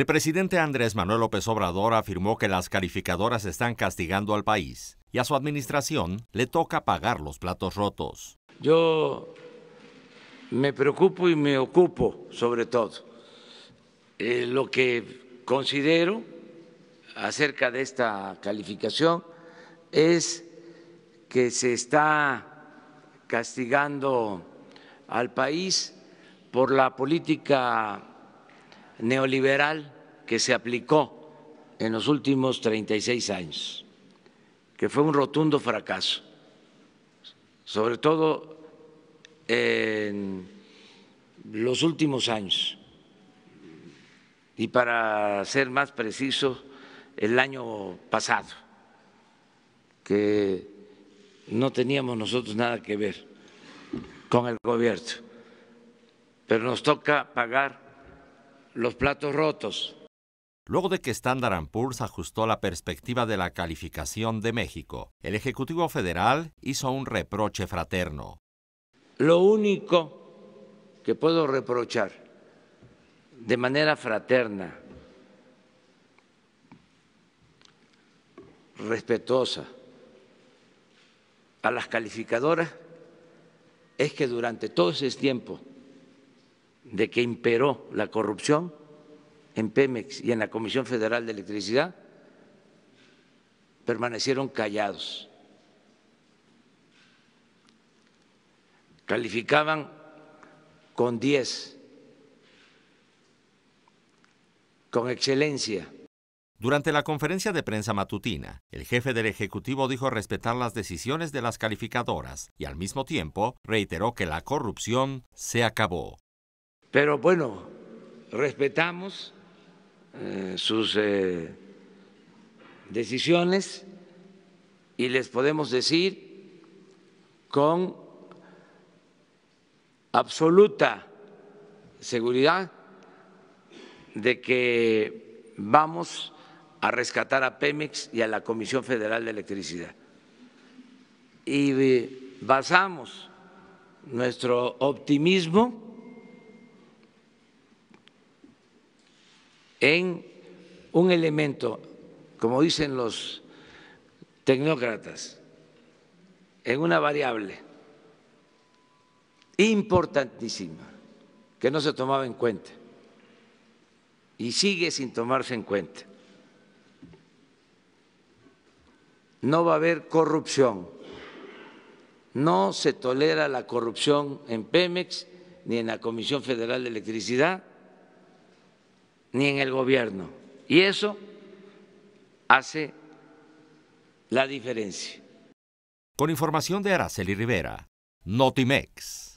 El presidente Andrés Manuel López Obrador afirmó que las calificadoras están castigando al país y a su administración le toca pagar los platos rotos. Yo me preocupo y me ocupo sobre todo eh, lo que considero acerca de esta calificación es que se está castigando al país por la política neoliberal que se aplicó en los últimos 36 años, que fue un rotundo fracaso, sobre todo en los últimos años. Y para ser más preciso, el año pasado, que no teníamos nosotros nada que ver con el gobierno, pero nos toca pagar los platos rotos. Luego de que Standard Poor's ajustó la perspectiva de la calificación de México, el Ejecutivo Federal hizo un reproche fraterno. Lo único que puedo reprochar de manera fraterna, respetuosa a las calificadoras es que durante todo ese tiempo de que imperó la corrupción en Pemex y en la Comisión Federal de Electricidad, permanecieron callados. Calificaban con 10, con excelencia. Durante la conferencia de prensa matutina, el jefe del Ejecutivo dijo respetar las decisiones de las calificadoras y al mismo tiempo reiteró que la corrupción se acabó. Pero bueno, respetamos eh, sus eh, decisiones y les podemos decir con absoluta seguridad de que vamos a rescatar a Pemex y a la Comisión Federal de Electricidad. Y eh, basamos nuestro optimismo en un elemento, como dicen los tecnócratas, en una variable importantísima que no se tomaba en cuenta y sigue sin tomarse en cuenta. No va a haber corrupción. No se tolera la corrupción en Pemex ni en la Comisión Federal de Electricidad ni en el gobierno. Y eso hace la diferencia. Con información de Araceli Rivera, Notimex.